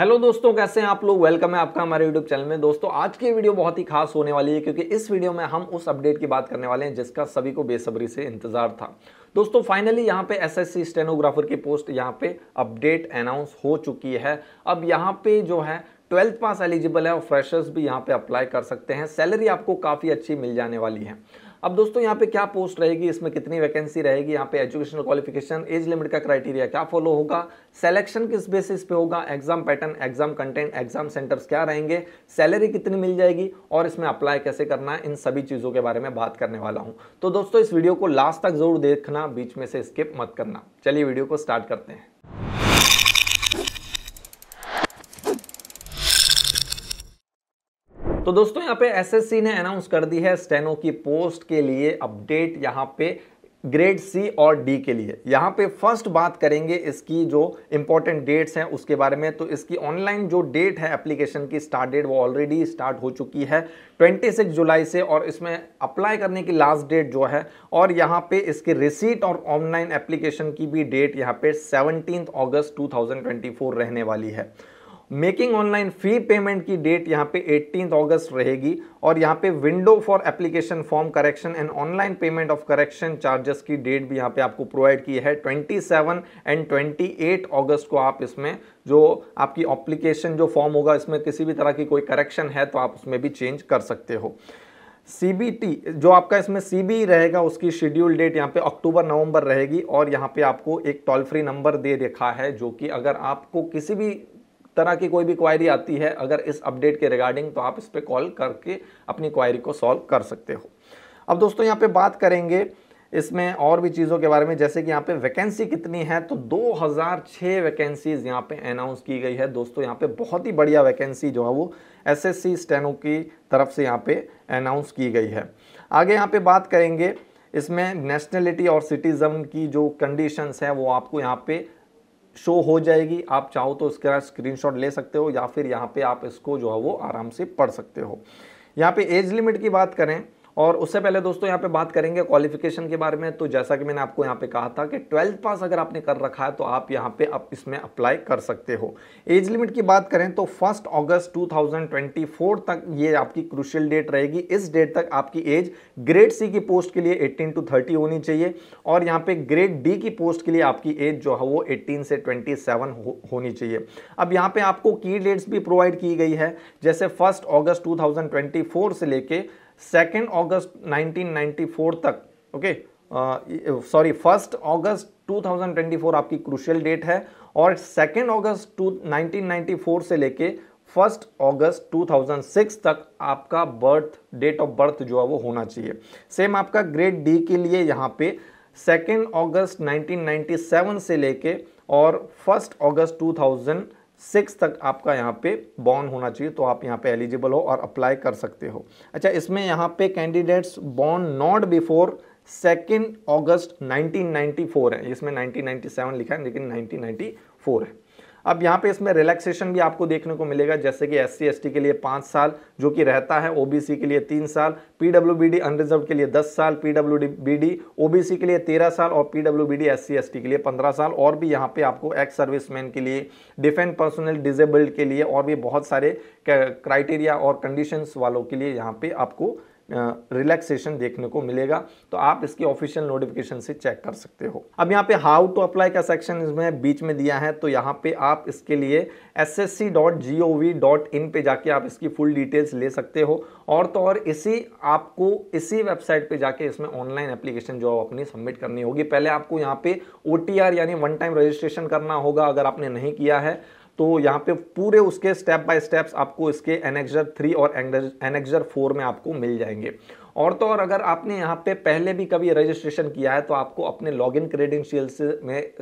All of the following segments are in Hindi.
हेलो दोस्तों कैसे हैं आप लोग वेलकम है आपका हमारे यूट्यूब चैनल में दोस्तों आज की वीडियो बहुत ही खास होने वाली है क्योंकि इस वीडियो में हम उस अपडेट की बात करने वाले हैं जिसका सभी को बेसब्री से इंतजार था दोस्तों फाइनली यहाँ पे एसएससी स्टेनोग्राफर की पोस्ट यहाँ पे अपडेट अनाउंस हो चुकी है अब यहाँ पे जो है ट्वेल्थ पास एलिजिबल है और फ्रेशर्स भी यहाँ पे अप्लाई कर सकते हैं सैलरी आपको काफ़ी अच्छी मिल जाने वाली है अब दोस्तों यहाँ पे क्या पोस्ट रहेगी इसमें कितनी वैकेंसी रहेगी यहाँ पे एजुकेशनल क्वालिफिकेशन एज लिमिट का क्राइटेरिया क्या फॉलो होगा सेलेक्शन किस बेसिस पे होगा exam pattern exam content exam centres क्या रहेंगे सैलरी कितनी मिल जाएगी और इसमें अप्लाई कैसे करना है इन सभी चीज़ों के बारे में बात करने वाला हूँ तो दोस्तों इस वीडियो को लास्ट तक जरूर देखना बीच में से स्किप मत करना चलिए वीडियो को स्टार्ट करते हैं तो दोस्तों यहाँ पे एसएससी ने अनाउंस कर दी है स्टेनो की पोस्ट के लिए अपडेट यहाँ पे ग्रेड सी और डी के लिए यहाँ पे फर्स्ट बात करेंगे इसकी जो इम्पोर्टेंट डेट्स हैं उसके बारे में तो इसकी ऑनलाइन जो डेट है एप्लीकेशन की स्टार्ट डेट वो ऑलरेडी स्टार्ट हो चुकी है 26 जुलाई से और इसमें अप्लाई करने की लास्ट डेट जो है और यहाँ पे इसकी रिसीट और ऑनलाइन एप्लीकेशन की भी डेट यहाँ पे सेवनटीन अगस्त टू रहने वाली है मेकिंग ऑनलाइन फी पेमेंट की डेट यहाँ पे एट्टीन अगस्त रहेगी और यहाँ पे window for application form correction and online payment of correction charges की डेट भी यहाँ पे आपको प्रोवाइड की है 27 एंड 28 अगस्त को आप इसमें जो आपकी एप्लीकेशन जो फॉर्म होगा इसमें किसी भी तरह की कोई करेक्शन है तो आप उसमें भी चेंज कर सकते हो सीबीटी जो आपका इसमें बी e रहेगा उसकी शेड्यूल डेट यहाँ पे अक्टूबर नवंबर रहेगी और यहाँ पे आपको एक टोल फ्री नंबर दे रखा है जो कि अगर आपको किसी भी तरह की कोई भी क्वायरी आती है अगर इस अपडेट के रिगार्डिंग तो आप इस पर कॉल करके अपनी क्वायरी को सॉल्व कर सकते हो अब दोस्तों यहाँ पे बात करेंगे इसमें और भी चीज़ों के बारे में जैसे कि यहाँ पे वैकेंसी कितनी है तो 2006 वैकेंसीज़ यहाँ पे अनाउंस की गई है दोस्तों यहाँ पे बहुत ही बढ़िया वैकेंसी जो है वो एसएससी स्टेनो की तरफ से यहाँ पे अनाउंस की गई है आगे यहाँ पे बात करेंगे इसमें नेशनलिटी और सिटीज़न की जो कंडीशंस है वो आपको यहाँ पे शो हो जाएगी आप चाहो तो इसका स्क्रीनशॉट ले सकते हो या फिर यहाँ पे आप इसको जो है वो आराम से पढ़ सकते हो यहाँ पे एज लिमिट की बात करें और उससे पहले दोस्तों यहाँ पे बात करेंगे क्वालिफिकेशन के बारे में तो जैसा कि मैंने आपको यहाँ पे कहा था कि ट्वेल्थ पास अगर आपने कर रखा है तो आप यहाँ पे अब इसमें अप्लाई कर सकते हो एज लिमिट की बात करें तो फर्स्ट अगस्त 2024 तक ये आपकी क्रूशियल डेट रहेगी इस डेट तक आपकी एज ग्रेड सी की पोस्ट के लिए एट्टीन टू थर्टी होनी चाहिए और यहाँ पे ग्रेड डी की पोस्ट के लिए आपकी एज जो है वो एट्टीन से ट्वेंटी होनी चाहिए अब यहाँ पे आपको की डेट्स भी प्रोवाइड की गई है जैसे फर्स्ट ऑगस्ट टू से लेके सेकेंड अगस्त 1994 तक ओके सॉरी फर्स्ट अगस्त 2024 आपकी क्रूशियल डेट है और सेकेंड अगस्त टू 1994 से लेके फर्स्ट अगस्त 2006 तक आपका बर्थ डेट ऑफ बर्थ जो है वो होना चाहिए सेम आपका ग्रेड डी के लिए यहाँ पे सेकेंड अगस्त 1997 से लेके और फर्स्ट अगस्त 2000 सिक्स तक आपका यहाँ पे बॉर्न होना चाहिए तो आप यहाँ पे एलिजिबल हो और अप्लाई कर सकते हो अच्छा इसमें यहाँ पे candidates born not before second August 1994 है इसमें 1997 लिखा है लेकिन 1994 है अब यहाँ पे इसमें रिलैक्सेशन भी आपको देखने को मिलेगा जैसे कि एस सी के लिए पाँच साल जो कि रहता है ओबीसी के लिए तीन साल पीडब्ल्यूबीडी अनरिजर्व के लिए दस साल पीडब्ल्यूबीडी ओबीसी के लिए तेरह साल और पीडब्ल्यूबीडी एससी के लिए पंद्रह साल और भी यहाँ पे आपको एक्स सर्विसमैन के लिए डिफेंस पर्सनल डिजेबल्ड के लिए और भी बहुत सारे क्राइटेरिया और कंडीशंस वालों के लिए यहाँ पे आपको रिलैक्सेशन देखने को मिलेगा तो आप इसकी ऑफिशियल नोटिफिकेशन से चेक कर सकते हो अब यहाँ पे हाउ टू अप्लाई का सेक्शन इसमें बीच में दिया है तो यहाँ पे आप इसके लिए S S C dot G O V dot in पर जाके आप इसकी फुल डिटेल्स ले सकते हो और तो और इसी आपको इसी वेबसाइट पे जाके इसमें ऑनलाइन एप्लीकेशन जो अपनी सबमिट करनी होगी पहले आपको यहाँ पे ओ यानी वन टाइम रजिस्ट्रेशन करना होगा अगर आपने नहीं किया है तो यहाँ पे पूरे उसके स्टेप बाय स्टेप्स आपको इसके एनेक्जर थ्री और एनेक्जर फोर में आपको मिल जाएंगे और तो और अगर आपने यहाँ पे पहले भी कभी रजिस्ट्रेशन किया है तो आपको अपने लॉगिन से में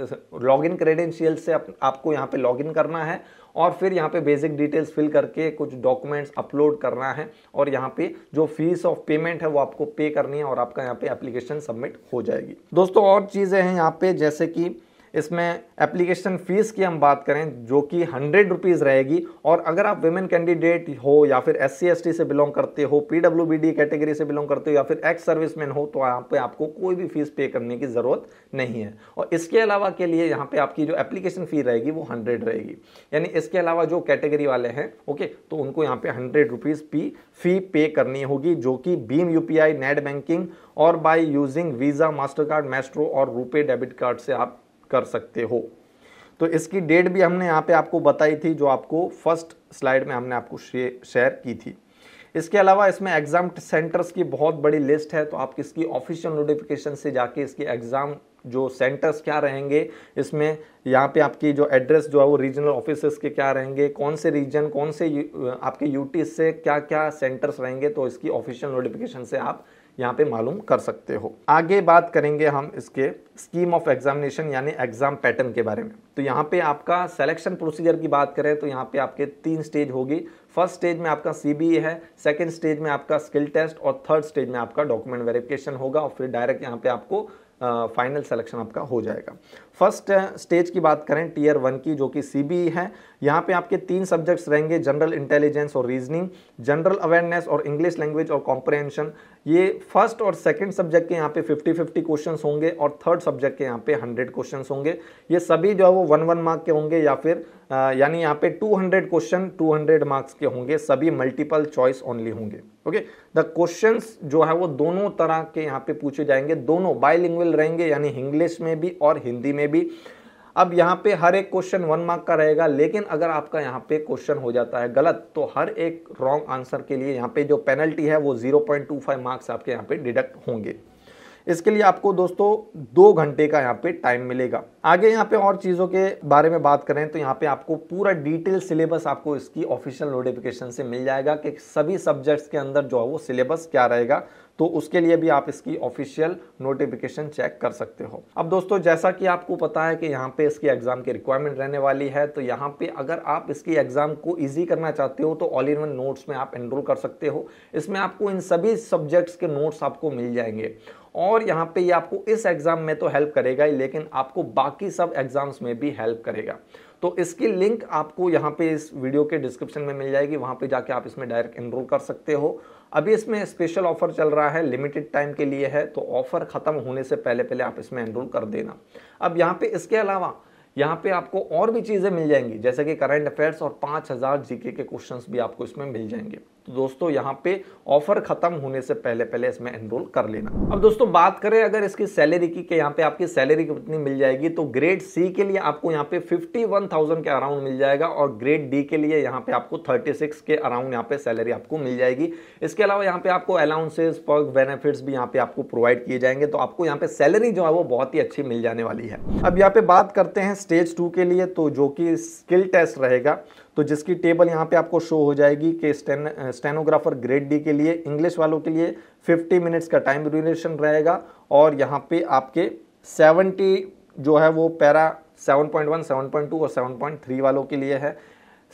लॉगिन क्रेडेंशियल से आप, आपको यहाँ पे लॉगिन करना है और फिर यहाँ पे बेसिक डिटेल्स फिल करके कुछ डॉक्यूमेंट्स अपलोड करना है और यहाँ पे जो फीस ऑफ पेमेंट है वो आपको पे करनी है और आपका यहाँ पे एप्लीकेशन सबमिट हो जाएगी दोस्तों और चीज़ें हैं यहाँ पे जैसे कि इसमें एप्लीकेशन फ़ीस की हम बात करें जो कि हंड्रेड रुपीज़ रहेगी और अगर आप वेमेन कैंडिडेट हो या फिर एस सी से बिलोंग करते हो पी डब्ल्यू कैटेगरी से बिलोंग करते हो या फिर एक्स सर्विसमैन हो तो यहाँ पे आपको कोई भी फीस पे करने की ज़रूरत नहीं है और इसके अलावा के लिए यहाँ पे आपकी जो एप्लीकेशन फ़ी रहेगी वो हंड्रेड रहेगी यानी इसके अलावा जो कैटेगरी वाले हैं ओके तो उनको यहाँ पे हंड्रेड रुपीज़ पी फ़ी पे करनी होगी जो कि भीम यू नेट बैंकिंग और by using Visa Master Card Maestro और रुपे डेबिट कार्ड से आप कर सकते हो तो इसकी डेट भी हमने यहाँ पे आपको बताई थी जो आपको फर्स्ट स्लाइड में हमने आपको शेयर की थी इसके अलावा इसमें एग्ज़ाम सेंटर्स की बहुत बड़ी लिस्ट है तो आप किसकी ऑफिशियल नोटिफिकेशन से जाके इसके एग्ज़ाम जो सेंटर्स क्या रहेंगे इसमें यहाँ पे आपकी जो एड्रेस जो है वो रीजनल ऑफिस के क्या रहेंगे कौन से रीजन कौन से यू, आपके यूटी से क्या क्या सेंटर्स रहेंगे तो इसकी ऑफिशियल नोटिफिकेशन से आप यहाँ पे मालूम कर सकते हो आगे बात करेंगे हम इसके स्कीम ऑफ एग्जामिनेशन यानी एग्ज़ाम पैटर्न के बारे में तो यहाँ पे आपका सिलेक्शन प्रोसीजर की बात करें तो यहाँ पे आपके तीन स्टेज होगी फर्स्ट स्टेज में आपका सी है सेकेंड स्टेज में आपका स्किल टेस्ट और थर्ड स्टेज में आपका डॉक्यूमेंट वेरिफिकेशन होगा और फिर डायरेक्ट यहाँ पे आपको फाइनल uh, आपका हो जाएगा फर्स्ट स्टेज की बात करें टीयर वन की जो कि सी है यहाँ पे आपके तीन सब्जेक्ट्स रहेंगे जनरल इंटेलिजेंस और रीजनिंग जनरल अवेयरनेस और इंग्लिश लैंग्वेज और कॉम्प्रहेंशन ये फर्स्ट और सेकंड सब्जेक्ट के यहाँ पे 50 50 क्वेश्चन होंगे और थर्ड सब्जेक्ट के यहाँ पे 100 क्वेश्चन होंगे ये सभी जो है वो वन वन मार्क के होंगे या फिर यानी यहाँ पे 200 क्वेश्चन 200 मार्क्स के होंगे सभी मल्टीपल चॉइस ओनली होंगे ओके द क्वेश्चन जो है वो दोनों तरह के यहाँ पे पूछे जाएंगे दोनों बायलिंगुअल रहेंगे यानी इंग्लिश में भी और हिंदी में भी अब यहाँ पे हर एक क्वेश्चन वन मार्क का रहेगा लेकिन अगर आपका यहाँ पे क्वेश्चन हो जाता है गलत तो हर एक रॉन्ग आंसर के लिए यहाँ पे जो पेनल्टी है वो 0.25 मार्क्स आपके यहाँ पे डिडक्ट होंगे इसके लिए आपको दोस्तों दो घंटे का यहाँ पे टाइम मिलेगा आगे यहाँ पे और चीज़ों के बारे में बात करें तो यहाँ पे आपको पूरा डिटेल सिलेबस आपको इसकी ऑफिशियल नोटिफिकेशन से मिल जाएगा कि सभी सब्जेक्ट्स के अंदर जो है वो सिलेबस क्या रहेगा तो उसके लिए भी आप इसकी ऑफिशियल नोटिफिकेशन चेक कर सकते हो अब दोस्तों जैसा कि आपको पता है कि यहाँ पे इसकी एग्जाम की रिक्वायरमेंट रहने वाली है तो यहाँ पे अगर आप इसकी एग्जाम को इजी करना चाहते हो तो ऑल इन वन नोट्स में आप एनरोल कर सकते हो इसमें आपको इन सभी सब्जेक्ट्स के नोट्स आपको मिल जाएंगे और यहाँ पे ये आपको इस एग्ज़ाम में तो हेल्प करेगा ही लेकिन आपको बाकी सब एग्ज़ाम्स में भी हेल्प करेगा तो इसकी लिंक आपको यहाँ पे इस वीडियो के डिस्क्रिप्शन में मिल जाएगी वहाँ पे जाके आप इसमें डायरेक्ट इनरोल कर सकते हो अभी इसमें स्पेशल ऑफर चल रहा है लिमिटेड टाइम के लिए है तो ऑफर ख़त्म होने से पहले पहले आप इसमें इनरोल कर देना अब यहाँ पे इसके अलावा यहाँ पे आपको और भी चीज़ें मिल जाएंगी जैसे कि करंट अफेयर्स और 5000 जीके के क्वेश्चंस भी आपको इसमें मिल जाएंगे तो दोस्तों यहाँ पे ऑफर खत्म होने से पहले पहले इसमें एनरोल कर लेना अब दोस्तों बात करें अगर इसकी सैलरी की यहाँ पे आपकी सैलरी कितनी मिल जाएगी तो ग्रेड सी के लिए आपको यहाँ पे 51,000 के अराउंड मिल जाएगा और ग्रेड डी के लिए यहाँ पे आपको 36 के अराउंड यहाँ पे सैलरी आपको मिल जाएगी इसके अलावा यहाँ पे आपको अलाउंसेज पर्क बेनिफिट्स भी यहाँ पे आपको प्रोवाइड किए जाएंगे तो आपको यहाँ पे सैलरी जो है वो बहुत ही अच्छी मिल जाने वाली है अब यहाँ पे बात करते हैं स्टेज टू के लिए तो जो कि स्किल टेस्ट रहेगा तो जिसकी टेबल यहाँ पे आपको शो हो जाएगी कि स्टेन स्टेनोग्राफर ग्रेड डी के लिए इंग्लिश वालों के लिए 50 मिनट्स का टाइम ड्यूरेशन रहेगा और यहाँ पे आपके 70 जो है वो पैरा 7.1, 7.2 और 7.3 वालों के लिए है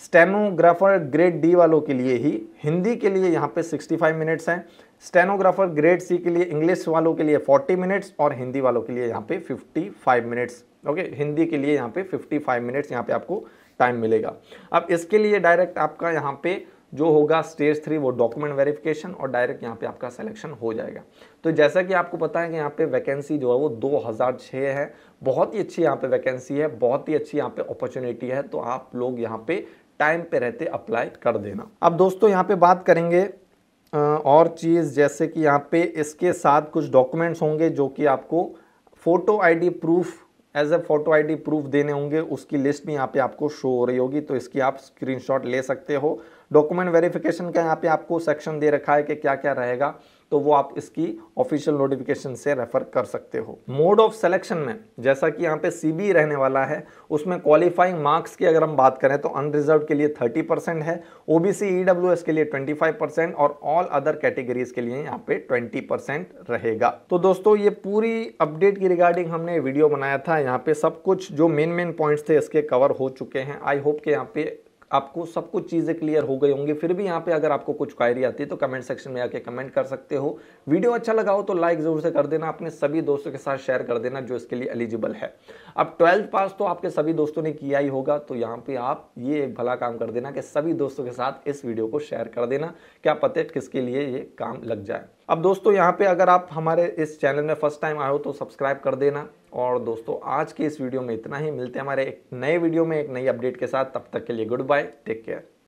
स्टेनोग्राफर ग्रेड डी वालों के लिए ही हिंदी के लिए यहाँ पे 65 मिनट्स हैं स्टेनोग्राफर ग्रेड सी के लिए इंग्लिश वालों के लिए 40 मिनट्स और हिंदी वालों के लिए यहाँ पे 55 मिनट्स ओके हिंदी के लिए यहाँ पे 55 मिनट्स यहाँ पे आपको टाइम मिलेगा अब इसके लिए डायरेक्ट आपका यहाँ पे जो होगा स्टेज थ्री वो डॉक्यूमेंट वेरिफिकेशन और डायरेक्ट यहाँ पे आपका सिलेक्शन हो जाएगा तो जैसा कि आपको पता है कि यहाँ पे वैकेंसी जो है वो 2006 है बहुत ही अच्छी यहाँ पे वैकेंसी है बहुत ही अच्छी यहाँ पे अपॉर्चुनिटी है तो आप लोग यहाँ पे टाइम पे रहते अप्लाई कर देना अब दोस्तों यहाँ पे बात करेंगे और चीज़ जैसे कि यहाँ पे इसके साथ कुछ डॉक्यूमेंट्स होंगे जो कि आपको photo ID proof as a photo ID proof देने होंगे उसकी लिस्ट भी यहाँ पे आपको शो हो रही होगी तो इसकी आप स्क्रीनशॉट ले सकते हो डॉक्यूमेंट वेरिफिकेशन का यहाँ पे आपको सेक्शन दे रखा है कि क्या क्या रहेगा तो वो आप इसकी ऑफिशियल नोटिफिकेशन से रेफर कर सकते हो मोड ऑफ सिलेक्शन में जैसा कि यहाँ पे सीबी रहने वाला है उसमें क्वालिफाइंग मार्क्स की अगर हम बात करें तो अनरिजर्व के लिए 30 परसेंट है ओबीसी ईडब्ल्यूएस e के लिए 25 परसेंट और ऑल अदर कैटेगरीज के लिए यहाँ पे 20 परसेंट रहेगा तो दोस्तों ये पूरी अपडेट की रिगार्डिंग हमने वीडियो बनाया था यहाँ पे सब कुछ जो मेन मेन पॉइंट थे इसके कवर हो चुके हैं आई होप के यहाँ पे आपको सब कुछ चीज़ें क्लियर हो गई होंगी फिर भी यहाँ पे अगर आपको कुछ क्वायरी आती है तो कमेंट सेक्शन में आके कमेंट कर सकते हो वीडियो अच्छा लगा हो तो लाइक ज़रूर से कर देना अपने सभी दोस्तों के साथ शेयर कर देना जो इसके लिए एलिजिबल है अब ट्वेल्थ पास तो आपके सभी दोस्तों ने किया ही होगा तो यहाँ पर आप ये एक भला काम कर देना कि सभी दोस्तों के साथ इस वीडियो को शेयर कर देना क्या पते किसके लिए ये काम लग जाए अब दोस्तों यहाँ पर अगर आप हमारे इस चैनल में फर्स्ट टाइम आए हो तो सब्सक्राइब कर देना और दोस्तों आज के इस वीडियो में इतना ही मिलते हैं हमारे एक नए वीडियो में एक नई अपडेट के साथ तब तक के लिए गुड बाय टेक केयर